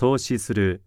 投資する